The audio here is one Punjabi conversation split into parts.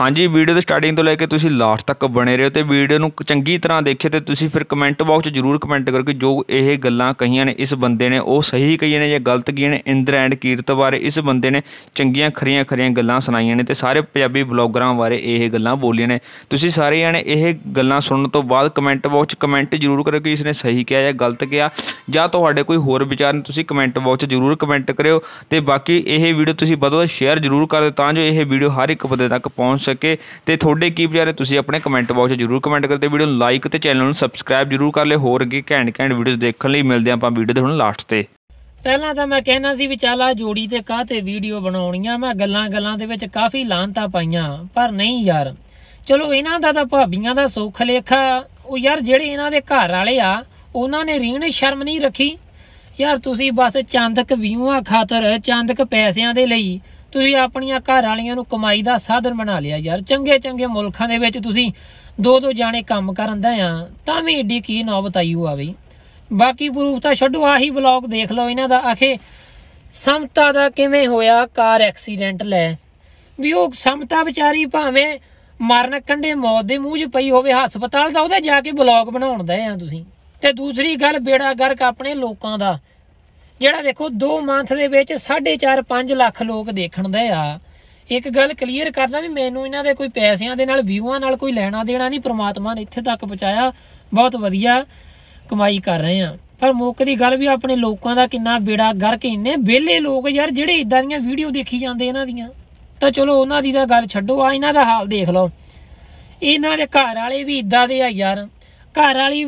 ਹਾਂਜੀ ਵੀਡੀਓ ਦੇ ਸਟਾਰਟਿੰਗ ਤੋਂ ਲੈ ਕੇ ਤੁਸੀਂ ਲਾਸਟ ਤੱਕ ਬਣੇ ਰਹੋ ਤੇ ਵੀਡੀਓ ਨੂੰ ਚੰਗੀ ਤਰ੍ਹਾਂ ਦੇਖਿਓ ਤੇ ਤੁਸੀਂ ਫਿਰ ਕਮੈਂਟ ਬਾਕਸ 'ਚ ਜ਼ਰੂਰ ਕਮੈਂਟ ਕਰੋ ਕਿ ਜੋ ਇਹ ਗੱਲਾਂ ਕਹੀਆਂ ਨੇ ਇਸ ਬੰਦੇ ਨੇ ਉਹ ਸਹੀ ਕਹੀਆਂ ਨੇ ਜਾਂ ਗਲਤ ਕਹੀਆਂ ਨੇ ਇੰਦਰ ਐਂਡ ਕੀਰਤ ਬਾਰੇ ਇਸ ਬੰਦੇ ਨੇ ਚੰਗੀਆਂ ਖਰੀਆਂ ਖਰੀਆਂ ਗੱਲਾਂ ਸੁਣਾਈਆਂ ਨੇ ਤੇ ਸਾਰੇ ਪੰਜਾਬੀ ਬਲੌਗਰਾਂ ਬਾਰੇ ਇਹ ਗੱਲਾਂ ਬੋਲੀਆਂ ਨੇ ਤੁਸੀਂ ਸਾਰੇ ਜਾਣੇ ਇਹ ਗੱਲਾਂ ਸੁਣਨ ਤੋਂ ਬਾਅਦ ਕਮੈਂਟ ਬਾਕਸ 'ਚ ਕਮੈਂਟ ਜ਼ਰੂਰ ਕਰੋ ਕਿ ਇਸ ਨੇ ਸਹੀ ਕਿਹਾ ਜਾਂ ਗਲਤ ਕਿਹਾ ਜਾਂ ਤੁਹਾਡੇ ਕੋਈ ਹੋਰ ਵਿਚਾਰ ਨੇ ਤੁਸੀਂ ਕਮੈਂਟ ਬਾਕਸ 'ਚ ਜ਼ਰੂਰ ਕਮੈਂਟ ਕਰਿਓ ਤੇ ਬਾਕੀ ਇਹ ਵੀਡੀਓ ਤੁਸੀਂ ਵਧੋ ਸ਼ੇਅਰ ਜ਼ਰੂਰ ਕਰ ਦਿਓ ਤਾਂ ਜੋ ਇਹ ਵੀਡੀਓ ਹਰ ਇੱਕ ਬੰਦੇ ਤੱਕ ਪਹੁੰਚ ਸਕੇ ਤੇ ਤੁਹਾਡੇ ਕੀ ਵਿਚਾਰ ਨੇ ਤੁਸੀਂ ਆਪਣੇ ਕਮੈਂਟ ਬਾਕਸ 'ਚ ਜ਼ਰੂਰ ਕਮੈਂਟ ਕਰਦੇ ਵੀਡੀਓ ਨੂੰ ਲਾਈਕ ਤੇ ਚੈਨਲ ਨੂੰ ਸਬਸਕ੍ਰਾਈਬ ਜ਼ਰੂਰ ਕਰ ਲਿਓ ਹੋਰ ਅੱਗੇ ਘੈਂਟ ਘੈਂਟ ਵੀਡੀਓਜ਼ ਦੇਖਣ ਲਈ ਮਿਲਦੇ ਆਪਾਂ ਵੀਡੀਓ ਦੇ ਹੁਣ ਲਾਸਟ ਤੇ ਪਹਿਲਾਂ ਤਾਂ ਮੈਂ ਕਹਿਣਾ ਸੀ ਵੀ ਜੋੜੀ ਤੇ ਕਾ ਤੇ ਵੀਡੀਓ ਬਣਾਉਣੀਆਂ ਮੈਂ ਗੱਲਾਂ-ਗੱਲਾਂ ਦੇ ਵਿੱਚ ਕਾਫੀ ਲਾਂਤਾ ਪਾਈਆਂ ਪਰ ਨਹੀਂ ਯਾਰ ਚਲੋ ਇਹਨਾਂ ਦਾ ਤਾਂ ਭਾਬੀਆਂ ਦਾ ਸੁੱਖ ਲੇਖਾ ਉਹ ਯਾਰ ਜਿਹੜੇ ਇਹਨਾਂ ਦੇ ਘਰ ਵਾਲੇ ਆ ਉਹਨਾਂ ਨੇ ਰੀਣ ਸ਼ਰਮ ਨਹੀਂ ਰੱਖੀ ਯਾਰ ਤੁਸੀਂ ਬਸ ਚੰਦਕ ਵਿਊਆਂ ਖਾਤਰ ਚੰਦਕ ਪੈਸਿਆਂ ਦੇ ਲਈ ਤੁਸੀਂ ਆਪਣੀਆਂ ਘਰ ਵਾਲੀਆਂ ਨੂੰ ਕਮਾਈ ਦਾ ਸਾਧਨ ਬਣਾ ਲਿਆ ਯਾਰ ਚੰਗੇ ਚੰਗੇ ਮੁਲਕਾਂ ਦੇ ਵਿੱਚ ਤੁਸੀਂ ਦੋ ਦੋ ਜਾਣੇ ਕੰਮ ਕਰਨ ਦਾ ਆ ਤਾਂ ਵੀ ਏਡੀ ਕੀ ਨੌਬਤ ਆਈ ਹੋ ਬਈ ਬਾਕੀ ਪ੍ਰੂਫ ਤਾਂ ਛੱਡੋ ਆਹੀ ਬਲੌਗ ਦੇਖ ਲਓ ਇਹਨਾਂ ਦਾ ਆਖੇ ਸਮਤਾ ਦਾ ਕਿਵੇਂ ਹੋਇਆ ਕਾਰ ਐਕਸੀਡੈਂਟ ਲੈ ਵੀ ਉਹ ਸਮਤਾ ਵਿਚਾਰੀ ਭਾਵੇਂ ਮਰਨ ਕੰਡੇ ਮੌਤ ਦੇ ਮੂੰਹ 'ਚ ਪਈ ਹੋਵੇ ਹਸਪਤਾਲ ਦਾ ਉਹਦਾ ਜਾ ਕੇ ਬਲੌਗ ਬਣਾਉਣ ਦਾ ਆ ਤੁਸੀਂ ਤੇ ਦੂਸਰੀ ਗੱਲ ਬੇੜਾ ਗਰਕ ਆਪਣੇ ਲੋਕਾਂ ਦਾ ਜਿਹੜਾ ਦੇਖੋ 2 ਮੰਥ ਦੇ ਵਿੱਚ 4.5-5 ਲੱਖ ਲੋਕ ਦੇਖਣ ਦੇ ਆ ਇੱਕ ਗੱਲ ਕਲੀਅਰ ਕਰਦਾ ਵੀ ਮੈਨੂੰ ਇਹਨਾਂ ਦੇ ਕੋਈ ਪੈਸਿਆਂ ਦੇ ਨਾਲ ਵਿਊਆਂ ਨਾਲ ਕੋਈ ਲੈਣਾ ਦੇਣਾ ਨਹੀਂ ਪ੍ਰਮਾਤਮਾ ਨੇ ਇੱਥੇ ਤੱਕ ਪਹੁੰਚਾਇਆ ਬਹੁਤ ਵਧੀਆ ਕਮਾਈ ਕਰ ਰਹੇ ਆ ਪਰ ਮੁੱਕ ਦੀ ਗੱਲ ਵੀ ਆਪਣੇ ਲੋਕਾਂ ਦਾ ਕਿੰਨਾ ਬੇੜਾ ਗਰਕ ਇੰਨੇ ਵਿਹਲੇ ਲੋਕ ਯਾਰ ਜਿਹੜੇ ਇਦਾਂ ਦੀਆਂ ਵੀਡੀਓ ਦੇਖੀ ਜਾਂਦੇ ਇਹਨਾਂ ਦੀਆਂ ਤਾਂ ਚਲੋ ਉਹਨਾਂ ਦੀ ਤਾਂ ਗੱਲ ਛੱਡੋ ਆ ਇਹਨਾਂ ਦਾ ਹਾਲ ਦੇਖ ਲਓ ਇਹਨਾਂ ਦੇ ਘਰ ਵਾਲੇ ਵੀ ਇਦਾਂ ਦੇ ਆ ਯਾਰ ਘਰ ਵਾਲੀ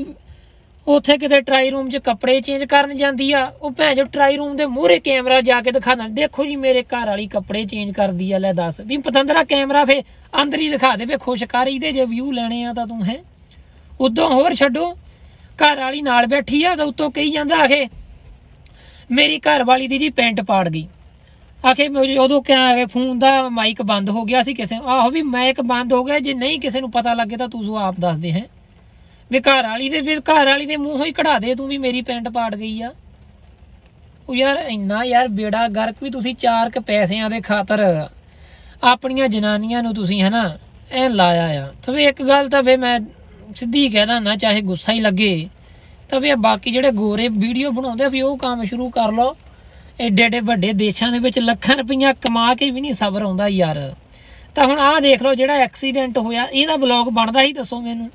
ਉੱਥੇ ਕਿਤੇ ਟਰਾਈ ਰੂਮ 'ਚ ਕੱਪੜੇ ਚੇਂਜ ਕਰਨ ਜਾਂਦੀ ਆ ਉਹ ਭੈਣ ਜੋ ਟਰਾਈ ਰੂਮ ਦੇ ਮੂਹਰੇ ਕੈਮਰਾ ਜਾ ਕੇ ਦਿਖਾ ਦਿੰਦੇ ਦੇਖੋ ਜੀ ਮੇਰੇ ਘਰ ਵਾਲੀ ਕੱਪੜੇ ਚੇਂਜ ਕਰਦੀ ਆ ਲੈ ਦੱਸ ਵੀ ਪਤੰਦਰਾ ਕੈਮਰਾ ਫੇ ਅੰਦਰ ਹੀ ਦਿਖਾ ਦੇ ਖੁਸ਼ਕਾਰੀ ਖੁਸ਼ ਕਰ ਇਹਦੇ ਜੇ ਵਿਊ ਲੈਣੇ ਆ ਤਾਂ ਤੂੰ ਹੈ ਉਦੋਂ ਹੋਰ ਛੱਡੋ ਘਰ ਵਾਲੀ ਨਾਲ ਬੈਠੀ ਆ ਤਾਂ ਉਤੋਂ ਕਹੀ ਜਾਂਦਾ ਆਖੇ ਮੇਰੀ ਘਰ ਵਾਲੀ ਦੀ ਜੀ ਪੈਂਟ ਪਾੜ ਗਈ ਆਖੇ ਉਦੋਂ ਕਿਹਾ ਫੋਨ ਦਾ ਮਾਈਕ ਬੰਦ ਹੋ ਗਿਆ ਸੀ ਕਿਸੇ ਆਹੋ ਵੀ ਮਾਈਕ ਬੰਦ ਹੋ ਗਿਆ ਜੇ ਨਹੀਂ ਕਿਸੇ ਨੂੰ ਪਤਾ ਲੱਗੇ ਤਾਂ ਤੂੰ ਜੋ ਆਪ ਦੱਸ ਦੇ ਹੈ ਵੀ ਘਰ ਵਾਲੀ ਦੇ ਵੀ ਘਰ ਵਾਲੀ ਦੇ ਮੂੰਹੋਂ ਹੀ ਕਢਾ ਦੇ ਤੂੰ ਵੀ ਮੇਰੀ ਪੈਂਟ ਪਾੜ ਗਈ ਆ ਉਹ ਯਾਰ ਇੰਨਾ ਯਾਰ ਬੇੜਾ ਗਰਕ ਵੀ ਤੁਸੀਂ ਚਾਰ ਕ ਪੈਸਿਆਂ ਦੇ ਖਾਤਰ ਆਪਣੀਆਂ ਜਨਾਨੀਆਂ ਨੂੰ ਤੁਸੀਂ ਹਨਾ ਐ ਲਾਇਆ ਆ ਤੇ ਵੀ ਇੱਕ ਗੱਲ ਤਾਂ ਵੇ ਮੈਂ ਸਿੱਧੀ ਕਹਿਦਾ ਨਾ ਚਾਹੇ ਗੁੱਸਾ ਹੀ ਲੱਗੇ ਤਾਂ ਵੀ ਬਾਕੀ ਜਿਹੜੇ ਗੋਰੇ ਵੀਡੀਓ ਬਣਾਉਂਦੇ ਵੀ ਉਹ ਕੰਮ ਸ਼ੁਰੂ ਕਰ ਲਓ ਐਡੇ ਐਡੇ ਵੱਡੇ ਦੇਸ਼ਾਂ ਦੇ ਵਿੱਚ ਲੱਖਾਂ ਰੁਪਈਆ ਕਮਾ ਕੇ ਵੀ ਨਹੀਂ ਸਬਰ ਆਉਂਦਾ ਯਾਰ ਤਾਂ ਹੁਣ ਆਹ ਦੇਖ ਲਓ ਜਿਹੜਾ ਐਕਸੀਡੈਂਟ ਹੋਇਆ ਇਹਦਾ ਬਲੌਗ ਬਣਦਾ ਹੀ ਦੱਸੋ ਮੈਨੂੰ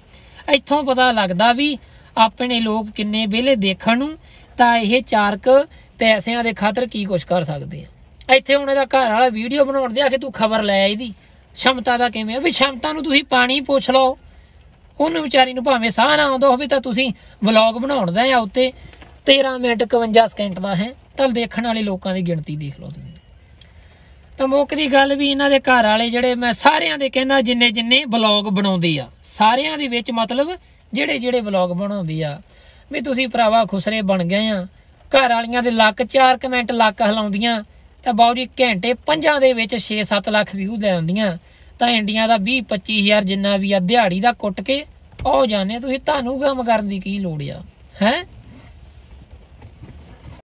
ਇੱਥੋਂ ਪਤਾ ਲੱਗਦਾ ਵੀ ਆਪਣੇ ਲੋਕ ਕਿੰਨੇ ਵਿਲੇ ਦੇਖਣ ਨੂੰ ਤਾਂ ਇਹ ਚਾਰਕ ਪੈਸਿਆਂ ਦੇ ਖਾਤਰ ਕੀ ਕੁਝ ਕਰ ਸਕਦੇ ਆ ਇੱਥੇ ਹੁਣ ਇਹਦਾ ਘਰ ਵਾਲਾ ਵੀਡੀਓ ਬਣਾਉਣ ਦੇ ਆ ਕਿ ਤੂੰ ਖਬਰ ਲੈ ਇਹਦੀ ਸ਼ਮਤਾ ਦਾ ਕਿਵੇਂ ਆ ਵੀ ਸ਼ਮਤਾ ਨੂੰ ਤੁਸੀਂ ਪਾਣੀ ਪੁੱਛ ਲਓ ਉਹਨੂੰ ਵਿਚਾਰੀ ਨੂੰ ਭਾਵੇਂ ਸਾਹ ਨਾ ਆਉਂਦਾ ਹੋਵੇ ਤਾਂ ਤੁਸੀਂ ਵਲੌਗ ਬਣਾਉਣ ਦਾ ਆ ਉੱਤੇ 13 ਮਿੰਟ 51 ਸਕਿੰਟ ਦਾ ਹੈ ਤਾਂ ਦੇਖਣ ਵਾਲੇ ਲੋਕਾਂ ਦੀ ਗਿਣਤੀ ਦੇਖ ਲਓ ਤੁਸੀਂ ਕਮੋਕ ਦੀ ਗੱਲ ਵੀ ਇਹਨਾਂ ਦੇ ਘਰ ਵਾਲੇ ਜਿਹੜੇ ਮੈਂ ਸਾਰਿਆਂ ਦੇ ਕਹਿੰਦਾ ਜਿੰਨੇ ਜਿੰਨੇ ਬਲੌਗ ਬਣਾਉਂਦੀ ਆ ਸਾਰਿਆਂ ਦੇ ਵਿੱਚ ਮਤਲਬ ਜਿਹੜੇ ਜਿਹੜੇ ਬਲੌਗ ਬਣਾਉਂਦੀ ਆ ਵੀ ਤੁਸੀਂ ਭਰਾਵਾ ਖੁਸਰੇ ਬਣ ਗਏ ਆ ਘਰ ਵਾਲੀਆਂ ਦੇ ਲੱਕ 4 ਕਮੈਂਟ ਲੱਕ ਹਲਾਉਂਦੀਆਂ ਤਾਂ ਬਾਉ ਜੀ ਘੰਟੇ 5 ਦੇ ਵਿੱਚ 6-7 ਲੱਖ ਵਿਊ ਦੇ ਆਉਂਦੀਆਂ ਤਾਂ ਇੰਡੀਆ ਦਾ 20-25000 ਜਿੰਨਾ ਵੀ ਆ ਦਿਹਾੜੀ ਦਾ ਕੁੱਟ ਕੇ ਉਹ ਜਾਣੇ ਤੁਸੀਂ ਤੁਹਾਨੂੰ ਕੰਮ ਕਰਨ ਦੀ ਕੀ ਲੋੜ ਆ ਹੈ